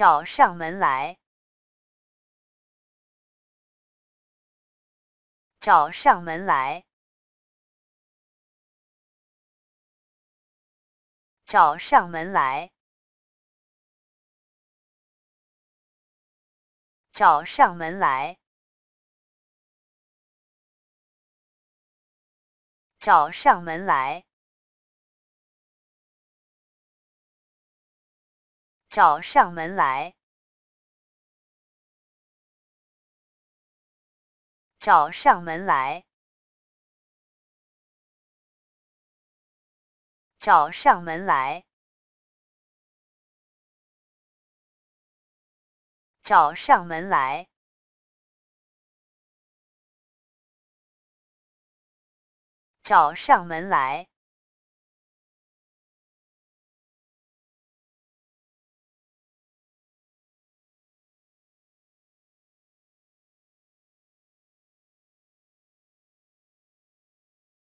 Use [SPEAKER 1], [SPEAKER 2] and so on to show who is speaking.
[SPEAKER 1] 找上门来，找上门来，找上门来，找上门来，找上门来。找上门来，找上门来，找上门来，找上门来，找上门来。